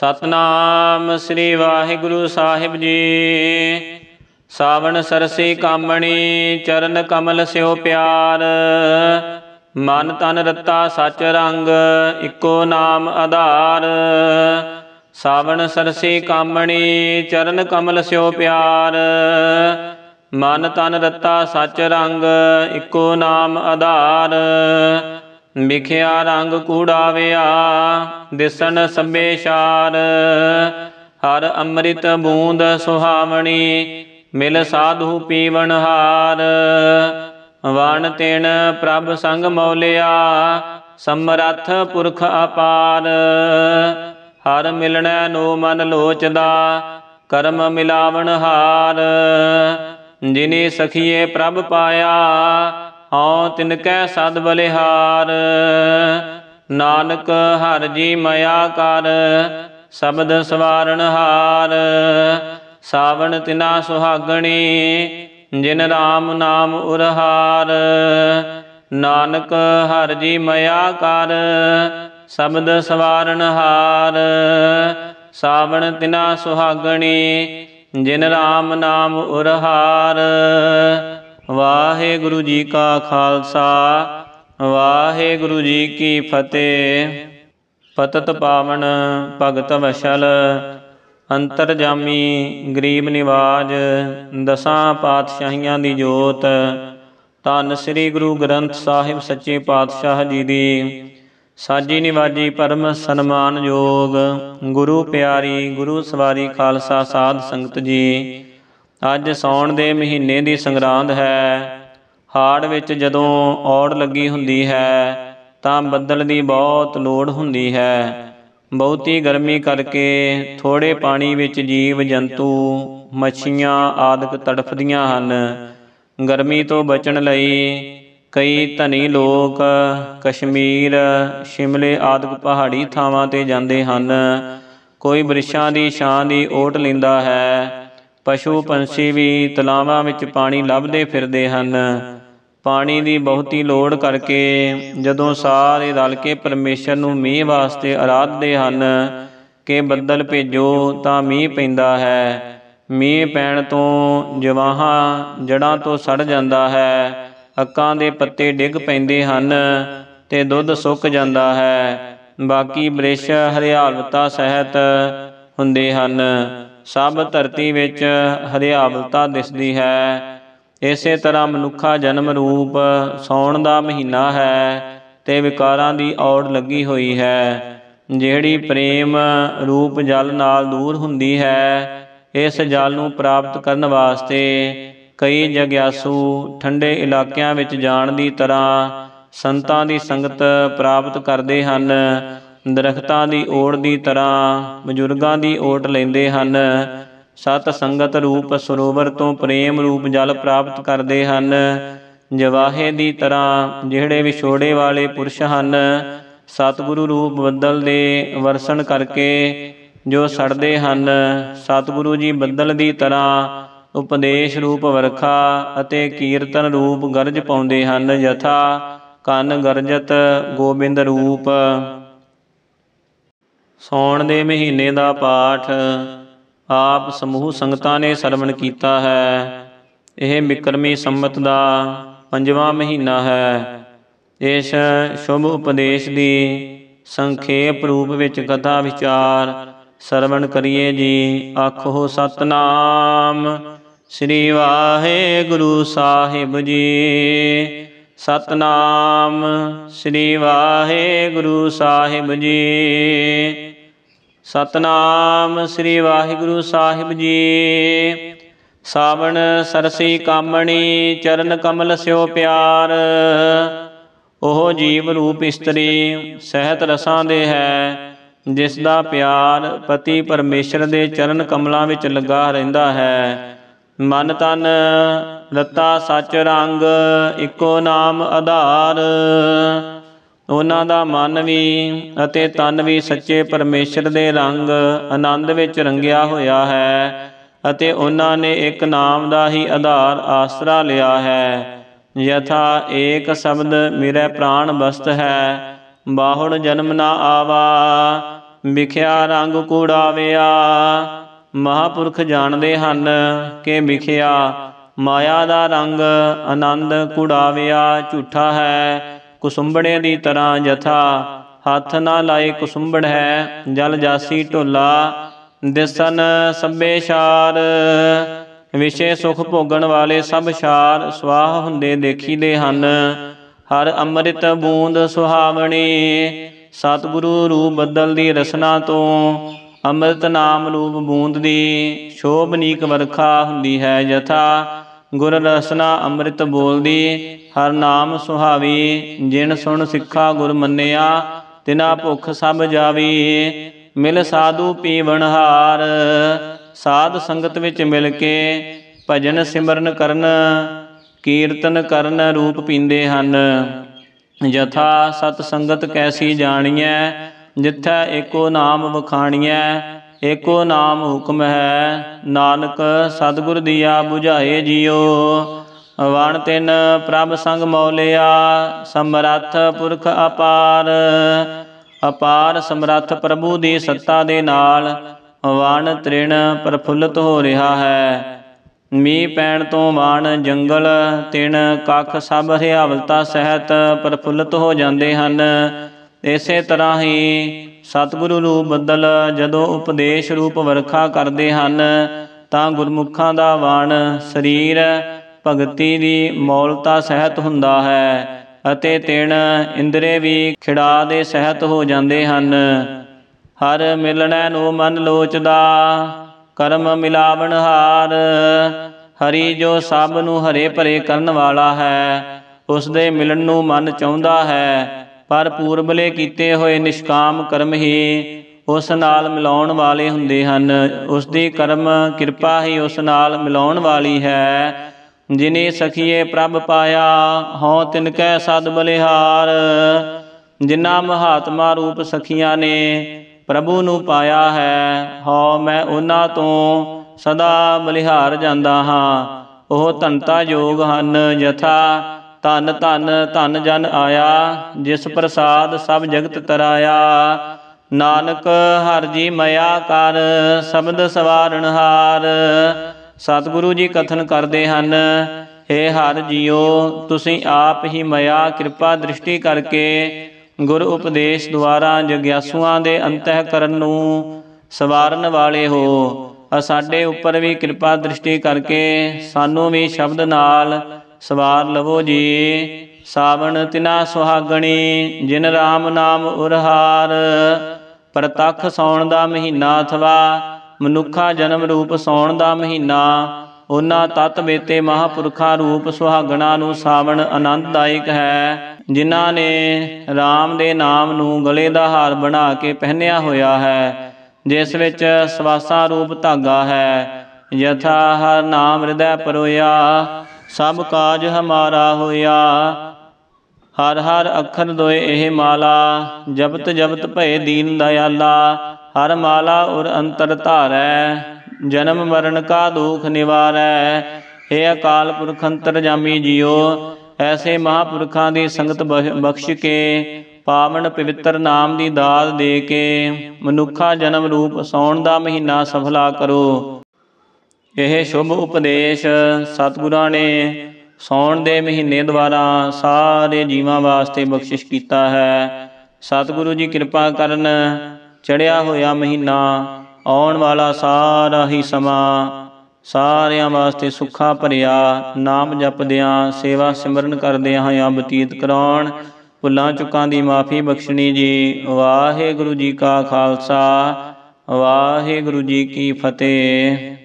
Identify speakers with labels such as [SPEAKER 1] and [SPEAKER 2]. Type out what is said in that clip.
[SPEAKER 1] ਸਤਨਾਮ ਸ੍ਰੀ ਵਾਹਿਗੁਰੂ ਸਾਹਿਬ ਜੀ ਸਾਵਣ ਸਰਸੀ ਕਾਮਣੀ ਚਰਨ ਕਮਲ ਸਿਓ ਪਿਆਰ ਮਨ ਤਨ ਰਤਾ ਸਚ ਰੰਗ ਇੱਕੋ ਨਾਮ ਆਧਾਰ ਸਾਵਣ ਸਰਸੀ ਕਾਮਣੀ ਚਰਨ ਕਮਲ ਸਿਓ ਪਿਆਰ ਮਨ ਤਨ ਰਤਾ ਸਚ ਰੰਗ ਇੱਕੋ ਨਾਮ ਆਧਾਰ ਵਿਖਿਆ ਰੰਗ ਕੂੜਾਵਿਆ ਦਿਸਣ ਸਭੇ ਸ਼ਾਰ ਹਰ ਅੰਮ੍ਰਿਤ ਬੂੰਦ ਸੁਹਾਵਣੀ ਮਿਲ ਸਾਧੂ ਪੀਵਣ ਹਾਰ ਵਣ ਤਿਣ ਪ੍ਰਭ ਸੰਗ ਮੌਲਿਆ ਸਮਰੱਥ ਪੁਰਖ ਅਪਾਰ ਹਰ ਮਿਲਣੈ ਨੋ ਮਨ ਲੋਚਦਾ ਕਰਮ ਮਿਲਾਵਣ ਹਾਰ ਜਿਨੇ ਸਖੀਏ ਪ੍ਰਭ ਪਾਇਆ ਹਉ ਤਿਨ ਕੈ ਸਦ ਬਲਿਹਾਰ ਨਾਨਕ ਹਰ ਜੀ ਮਇਆ ਕਰ ਸ਼ਬਦ ਸਵਾਰਣ ਹਾਰ ਸਾਵਣ ਤਿਨਾ ਸੁਹਾਗਣੀ ਜਿਨ ਰਾਮ ਨਾਮ ਉਰਹਾਰ ਨਾਨਕ ਹਰ ਜੀ ਮਇਆ ਕਰ ਸ਼ਬਦ ਸਵਾਰਣ ਹਾਰ ਸਾਵਣ ਤਿਨਾ ਸੁਹਾਗਣੀ ਜਿਨ ਰਾਮ ਨਾਮ ਉਰਹਾਰ ਵਾਹਿਗੁਰੂ ਜੀ ਕਾ ਖਾਲਸਾ ਵਾਹਿਗੁਰੂ ਜੀ ਕੀ ਫਤਿਹ ਪਤਤ ਪਾਵਨ ਭਗਤ ਵਸ਼ਲ ਅੰਤਰਜਾਮੀ ਗਰੀਬ ਨਿਵਾਜ ਦਸਾਂ ਪਾਤਸ਼ਾਹੀਆਂ ਦੀ ਜੋਤ ਤਨ ਸ੍ਰੀ ਗੁਰੂ ਗ੍ਰੰਥ ਸਾਹਿਬ ਸੱਚੇ ਪਾਤਸ਼ਾਹ ਜੀ ਦੀ ਸਾਜੀ ਨਿਵਾਜੀ ਪਰਮ ਸਨਮਾਨ ਯੋਗ ਗੁਰੂ ਪਿਆਰੀ ਗੁਰੂ ਸਵਾਰੀ ਖਾਲਸਾ ਸਾਧ ਸੰਗਤ ਜੀ ਅੱਜ ਸੌਣ ਦੇ ਮਹੀਨੇ ਦੀ ਸੰਗਰਾਂਦ ਹੈ ਹਾੜ ਵਿੱਚ ਜਦੋਂ ਔੜ ਲੱਗੀ ਹੁੰਦੀ ਹੈ ਤਾਂ ਬੱਦਲ ਦੀ ਬਹੁਤ ਲੋੜ ਹੁੰਦੀ ਹੈ ਬਹੁਤੀ ਗਰਮੀ ਕਰਕੇ ਥੋੜੇ ਪਾਣੀ ਵਿੱਚ ਜੀਵ ਜੰਤੂ ਮੱਛੀਆਂ ਆਦਿਕ ਤੜਫਦੀਆਂ ਹਨ ਗਰਮੀ ਤੋਂ ਬਚਣ ਲਈ ਕਈ ਧਨੀ ਲੋਕ ਕਸ਼ਮੀਰ ਸ਼ਿਮਲੇ ਆਦਿਕ ਪਹਾੜੀ ਥਾਵਾਂ ਤੇ ਜਾਂਦੇ ਹਨ ਕੋਈ ਬ੍ਰਿਸ਼ਾਂ ਦੀ ਛਾਂ ਦੀ ਓਟ ਲੈਂਦਾ ਹੈ ਪਸ਼ੂ ਪੰਛੀ ਵੀ ਤਲਾਵਾਂ ਵਿੱਚ ਪਾਣੀ ਲੱਭਦੇ ਫਿਰਦੇ ਹਨ ਪਾਣੀ ਦੀ ਬਹੁਤੀ ਲੋੜ ਕਰਕੇ ਜਦੋਂ ਸਾਰੇ ਰਲ ਕੇ ਪਰਮੇਸ਼ਰ ਨੂੰ ਮੀਂਹ ਵਾਸਤੇ ਅਰਾਧਦੇ ਹਨ ਕਿ ਬੱਦਲ ਭੇਜੋ ਤਾਂ ਮੀਂਹ ਪੈਂਦਾ ਹੈ ਮੀਂਹ ਪੈਣ ਤੋਂ ਜਵਾਹਾਂ ਜੜਾਂ ਤੋਂ ਸੜ ਜਾਂਦਾ ਹੈ ਅੱਕਾਂ ਦੇ ਪੱਤੇ ਡਿੱਗ ਪੈਂਦੇ ਹਨ ਤੇ ਦੁੱਧ ਸੁੱਕ ਜਾਂਦਾ ਹੈ ਬਾਕੀ ਬ੍ਰਿਸ਼ ਹਰਿਆਲਤਾ ਸਹਿਤ ਹੁੰਦੇ ਹਨ ਸਭ ਧਰਤੀ ਵਿੱਚ ਹਰਿਆਵਲਤਾ ਦਿਸਦੀ ਹੈ ਇਸੇ ਤਰ੍ਹਾਂ ਮਨੁੱਖਾ ਜਨਮ ਰੂਪ ਸੌਣ ਦਾ ਮਹੀਨਾ ਹੈ ਤੇ ਵਿਕਾਰਾਂ ਦੀ ਔੜ ਲੱਗੀ ਹੋਈ ਹੈ ਜਿਹੜੀ ਪ੍ਰੇਮ ਰੂਪ ਜਲ ਨਾਲ ਦੂਰ ਹੁੰਦੀ ਹੈ ਇਸ ਜਲ ਨੂੰ ਪ੍ਰਾਪਤ ਕਰਨ ਵਾਸਤੇ ਕਈ ਜਗਿਆਸੂ ਠੰਡੇ ਇਲਾਕਿਆਂ ਵਿੱਚ ਜਾਣ ਦੀ ਤਰ੍ਹਾਂ ਸੰਤਾਂ ਦੀ ਸੰਗਤ ਪ੍ਰਾਪਤ ਕਰਦੇ ਹਨ ਦਰਖਤਾਂ ਦੀ ਓੜ ਦੀ ਤਰ੍ਹਾਂ ਬਜ਼ੁਰਗਾਂ ਦੀ ਓਟ ਲੈਂਦੇ ਹਨ ਸਤ ਸੰਗਤ ਰੂਪ ਸਰੋਵਰ ਤੋਂ ਪ੍ਰੇਮ ਰੂਪ ਜਲ ਪ੍ਰਾਪਤ ਕਰਦੇ ਹਨ ਜਵਾਹੇ ਦੀ ਤਰ੍ਹਾਂ ਜਿਹੜੇ ਵਿਛੋੜੇ ਵਾਲੇ ਪੁਰਸ਼ ਹਨ ਸਤਿਗੁਰੂ ਰੂਪ ਬੱਦਲ ਦੇ ਵਰਸਣ ਕਰਕੇ ਜੋ ਸੜਦੇ ਹਨ ਸਤਿਗੁਰੂ ਜੀ ਬੱਦਲ ਦੀ ਤਰ੍ਹਾਂ ਉਪਦੇਸ਼ ਰੂਪ ਵਰਖਾ ਅਤੇ ਕੀਰਤਨ ਰੂਪ ਗਰਜ ਪਾਉਂਦੇ ਹਨ ਯਥਾ ਕੰਨ ਗਰਜਤ ਗੋਬਿੰਦ ਰੂਪ ਸੌਣ ਦੇ ਮਹੀਨੇ ਦਾ ਪਾਠ ਆਪ ਸਮੂਹ ਸੰਗਤਾਂ ਨੇ ਸਰਵਣ ਕੀਤਾ ਹੈ ਇਹ ਬਿਕਰਮੀ ਸੰਮਤ ਦਾ ਪੰਜਵਾਂ ਮਹੀਨਾ ਹੈ ਇਸ ਸ਼ੁਭ ਉਪਦੇਸ਼ ਦੀ ਸੰਖੇਪ ਰੂਪ ਵਿੱਚ ਕਥਾ ਵਿਚਾਰ ਸਰਵਣ ਕਰੀਏ ਜੀ ਆਖੋ ਸਤਨਾਮ ਸ੍ਰੀ ਵਾਹਿਗੁਰੂ ਸਾਹਿਬ ਜੀ ਸਤਨਾਮ ਸ੍ਰੀ ਵਾਹਿਗੁਰੂ ਸਾਹਿਬ ਜੀ ਸਤਨਾਮ ਸ੍ਰੀ ਵਾਹਿਗੁਰੂ ਸਾਹਿਬ ਜੀ ਸਾਵਣ ਸਰਸੀ ਕਾਮਣੀ ਚਰਨ ਕਮਲ ਸਿਓ ਪਿਆਰ ਉਹ ਜੀਵ ਰੂਪ ਇਸਤਰੀ ਸਹਿਤ ਰਸਾਂ ਦੇ ਹੈ ਜਿਸ ਦਾ ਪਿਆਰ ਪਤੀ ਪਰਮੇਸ਼ਰ ਦੇ ਚਰਨ ਕਮਲਾਂ ਵਿੱਚ ਲੱਗਾ ਰਹਿੰਦਾ ਹੈ ਮਨ ਤਨ ਲਤਾ ਸੱਚ ਰੰਗ ਇੱਕੋ ਨਾਮ ਆਧਾਰ ਉਹਨਾਂ ਦਾ ਮਨ ਵੀ ਅਤੇ ਤਨ ਵੀ ਸੱਚੇ ਪਰਮੇਸ਼ਰ ਦੇ ਰੰਗ ਆਨੰਦ ਵਿੱਚ ਰੰਗਿਆ ਹੋਇਆ ਹੈ ਅਤੇ ਉਹਨਾਂ ਨੇ ਇੱਕ ਨਾਮ ਦਾ ਹੀ ਆਧਾਰ ਆਸਰਾ ਲਿਆ ਹੈ ਯਥਾ ਏਕ ਸ਼ਬਦ ਮੇਰੇ ਪ੍ਰਾਣ ਬਸਤ ਹੈ ਬਾਹੜ ਜਨਮ ਨਾ ਆਵਾ ਵਿਖਿਆ ਰੰਗ ਕੂੜਾਵਿਆ ਮਹਾਪੁਰਖ ਜਾਣਦੇ ਹਨ ਕਿ ਵਿਖਿਆ ਮਾਇਆ ਦਾ ਰੰਗ ਆਨੰਦ ਕੂੜਾਵਿਆ ਝੂਠਾ ਹੈ ਕੁਸੁੰਬੜਿਆਂ ਦੀ ਤਰ੍ਹਾਂ ਜਥਾ ਹੱਥ ਨਾ ਲਾਏ ਕੁਸੁੰਬੜ ਹੈ ਜਲ ਜਾਸੀ ਢੋਲਾ ਦਿਸਨ ਸੱਬੇ ਸ਼ਾਰ ਵਿਸ਼ੇ ਸੁਖ ਭੋਗਣ ਵਾਲੇ ਸਭ ਸ਼ਾਰ ਸਵਾਹ ਹੁੰਦੇ ਦੇਖੀਦੇ ਹਨ ਹਰ ਅੰਮ੍ਰਿਤ ਬੂੰਦ ਸੁਹਾਵਣੀ ਸਤਿਗੁਰੂ ਰੂਪ ਬਦਲ ਦੀ ਰਸਨਾ ਤੋਂ ਅੰਮ੍ਰਿਤ ਨਾਮ ਰੂਪ ਬੂੰਦ ਦੀ ਸ਼ੋਭਨੀਕ ਵਰਖਾ ਹੁੰਦੀ ਹੈ ਜਥਾ ਗੁਰ ਰਸਨਾ ਅੰਮ੍ਰਿਤ ਬੋਲਦੀ ਹਰ ਨਾਮ ਸੁਹਾਵੀ ਜਿਨ ਸੁਣ ਸਿੱਖਾ ਗੁਰ ਮੰਨਿਆ ਤਿਨਾ ਭੁੱਖ ਸਭ ਜਾਵੀ ਮਿਲ ਸਾਧੂ ਪੀਵਣ ਹਾਰ ਸਾਧ ਸੰਗਤ ਵਿੱਚ ਮਿਲ ਕੇ ਭਜਨ ਸਿਮਰਨ ਕਰਨ ਕੀਰਤਨ ਕਰਨ ਰੂਪ ਪੀਂਦੇ ਹਨ ਜਥਾ ਸਤ ਸੰਗਤ ਕੈਸੀ ਜਾਣੀਐ ਜਿੱਥੈ ਏਕੋ ਨਾਮ ਵਖਾਣੀਐ ਏਕੋ ਨਾਮ ਹੁਕਮ ਹੈ ਨਾਨਕ ਸਤਿਗੁਰ ਦੀਆ 부ਝਾਏ ਜਿਉ ਵਣ ਤਿਨ ਪ੍ਰਭ ਸੰਗ ਮੌਲਿਆ ਸਮਰੱਥ ਪੁਰਖ ਅਪਾਰ ਅਪਾਰ ਸਮਰੱਥ ਪ੍ਰਭੂ ਦੀ ਸੱਤਾ ਦੇ ਨਾਲ ਵਣ ਤ੍ਰਿਣ ਪ੍ਰਫੁੱਲਤ ਹੋ ਰਿਹਾ ਹੈ ਮੀ ਪੈਣ ਤੋਂ ਵਣ ਜੰਗਲ ਤਿਨ ਕੱਖ ਸਭ ਹਿਆਵਲਤਾ ਸਹਿਤ ਪ੍ਰਫੁੱਲਤ ਹੋ ਜਾਂਦੇ ਹਨ ਇਸੇ ਤਰ੍ਹਾਂ ਹੀ ਸਤਿਗੁਰੂ ਰੂਪ ਬਦਲ ਜਦੋਂ ਉਪਦੇਸ਼ ਰੂਪ ਵਰਖਾ ਕਰਦੇ ਹਨ ਤਾਂ ਗੁਰਮੁਖਾਂ ਦਾ ਵਾਣ ਸਰੀਰ ਭਗਤੀ ਦੀ ਮੌਲਤਾ ਸਹਿਤ ਹੁੰਦਾ ਹੈ ਅਤੇ ਤਿਣ ਇੰਦਰੇ ਵੀ ਖਿੜਾ ਦੇ ਸਹਿਤ ਹੋ ਜਾਂਦੇ ਹਨ ਹਰ ਮਿਲਣੈ ਨੂੰ ਮਨ ਲੋਚਦਾ ਕਰਮ ਮਿਲਾਵਣ ਹਾਰ ਹਰੀ ਜੋ ਸਭ ਨੂੰ ਹਰੇ ਭਰੇ ਕਰਨ ਵਾਲਾ ਹੈ ਉਸ ਦੇ ਮਿਲਣ ਨੂੰ ਮਨ ਚਾਹੁੰਦਾ ਹੈ ਪਰ ਪੂਰਬਲੇ ਕੀਤੇ ਹੋਏ ਨਿਸ਼ਕਾਮ ਕਰਮ ਹੀ ਉਸ ਨਾਲ ਮਿਲਾਉਣ ਵਾਲੇ ਹੁੰਦੇ ਹਨ ਉਸ ਦੀ ਕਰਮ ਕਿਰਪਾ ਹੀ ਉਸ ਨਾਲ ਮਿਲਾਉਣ ਵਾਲੀ ਹੈ ਜਿਨੇ ਸਖੀਏ ਪ੍ਰਭ ਪਾਇਆ ਹਉ ਤਿਨ ਕੈ ਸਦ ਬਲਿਹਾਰ ਜਿਨ੍ਹਾਂ ਮਹਾਤਮਾ ਰੂਪ ਸਖੀਆਂ ਨੇ ਪ੍ਰਭੂ ਨੂੰ ਪਾਇਆ ਹੈ ਹਉ ਮੈਂ ਉਹਨਾਂ ਤੋਂ ਸਦਾ ਬਲਿਹਾਰ ਜਾਂਦਾ ਹਾਂ ਉਹ ਧੰਤਾ ਯੋਗ ਹਨ ਯਥਾ ਤਨ ਤਨ ਤਨ ਜਨ ਆਇਆ ਜਿਸ ਪ੍ਰਸਾਦ ਸਭ ਜਗਤ ਤਰਾਇਆ ਨਾਨਕ ਹਰ ਜੀ ਮਇਆ ਕਰ ਸ਼ਬਦ ਸਵਾਰਣ ਹਾਰ ਸਤਿਗੁਰੂ ਜੀ ਕਥਨ ਕਰਦੇ ਹਨ ਏ ਹਰ ਜੀਓ ਤੁਸੀਂ ਆਪ ਹੀ ਮਇਆ ਕਿਰਪਾ ਦ੍ਰਿਸ਼ਟੀ ਕਰਕੇ ਗੁਰ ਉਪਦੇਸ਼ ਦੁਆਰਾ ਜਗਿਆਸੂਆਂ ਦੇ ਅੰਤਹਿ ਕਰਨ ਨੂੰ ਸਵਾਰਨ ਵਾਲੇ ਹੋ ਸਾਡੇ ਉੱਪਰ ਵੀ ਕਿਰਪਾ ਦ੍ਰਿਸ਼ਟੀ ਕਰਕੇ ਸਾਨੂੰ ਵੀ ਸ਼ਬਦ ਨਾਲ ਸਵਾਰ ਲਵੋ ਜੀ ਸਾਵਣ ਤਿਨਾ ਸੁਹਾਗਣੀ ਜਿਨ ਰਾਮ ਨਾਮ ਉਰਹਾਰ ਪ੍ਰਤੱਖ ਸੌਣ ਦਾ ਮਹੀਨਾ ਅਥਵਾ ਮਨੁੱਖਾ ਜਨਮ ਰੂਪ ਸੌਣ ਦਾ ਮਹੀਨਾ ਉਹਨਾਂ ਤਤ ਬੇਤੇ ਮਹਾਪੁਰਖਾ ਰੂਪ ਸੁਹਾਗਣਾ ਨੂੰ ਸਾਵਣ ਆਨੰਦਦਾਇਕ ਹੈ ਜਿਨ੍ਹਾਂ ਨੇ ਰਾਮ ਦੇ ਨਾਮ ਨੂੰ ਗਲੇ ਦਾ ਹਾਰ ਬਣਾ ਕੇ ਪਹਿਨਿਆ ਹੋਇਆ ਹੈ ਜਿਸ ਵਿੱਚ ਸਵਾਸਾ ਰੂਪ ਧਾਗਾ ਹੈ ਯਥਾ ਹਰ ਨਾਮ ਹਿਰਦੈ ਪਰੋਇਆ ਸਭ ਕਾਜ ਹਮਾਰਾ ਹੋਇਆ ਹਰ ਹਰ ਅੱਖਰ ਦੋਏ ਇਹ ਮਾਲਾ ਜਪਤ ਜਪਤ ਭਏ ਦੀਨ ਦਇਆਲਾ ਹਰ ਮਾਲਾ ਔਰ ਅੰਤਰ ਧਾਰੈ ਜਨਮ ਮਰਨ ਕਾ ਦੁਖ ਨਿਵਾਰੈ ਏ ਅਕਾਲ ਪੁਰਖ ਅੰਤਰ ਜਾਮੀ ਜੀਓ ਐਸੇ ਮਹਾਪੁਰਖਾਂ ਦੀ ਸੰਗਤ ਬਖਸ਼ ਕੇ ਪਾਵਨ ਪਵਿੱਤਰ ਨਾਮ ਦੀ ਦਾਤ ਦੇ ਕੇ ਮਨੁੱਖਾ ਜਨਮ ਰੂਪ ਸੌਣ ਦਾ ਮਹੀਨਾ ਸਫਲਾ ਕਰੋ ਇਹ ਸ਼ੁਭ ਉਪਦੇਸ਼ ਸਤਿਗੁਰਾਂ ਨੇ ਸੌਣ ਦੇ ਮਹੀਨੇ ਦੁਆਰਾ ਸਾਰੇ ਜੀਵਾਂ ਵਾਸਤੇ ਬਖਸ਼ਿਸ਼ ਕੀਤਾ ਹੈ ਸਤਿਗੁਰੂ ਜੀ ਕਿਰਪਾ ਕਰਨ ਚੜਿਆ ਹੋਇਆ ਮਹੀਨਾ ਆਉਣ ਵਾਲਾ ਸਾਰਾ ਹੀ ਸਮਾਂ ਸਾਰਿਆਂ ਵਾਸਤੇ ਸੁੱਖਾ ਭਰਿਆ ਨਾਮ ਜਪਦਿਆਂ ਸੇਵਾ ਸਿਮਰਨ ਕਰਦਿਆਂ ਹਾਂ ਬਤੀਤ ਕਰਾਉਣ ਭੁੱਲਾਂ ਚੁੱਕਾਂ ਦੀ ਮਾਫੀ ਬਖਸ਼ਣੀ ਜੀ ਵਾਹਿਗੁਰੂ ਜੀ ਕਾ ਖਾਲਸਾ ਵਾਹਿਗੁਰੂ ਜੀ ਕੀ ਫਤਿਹ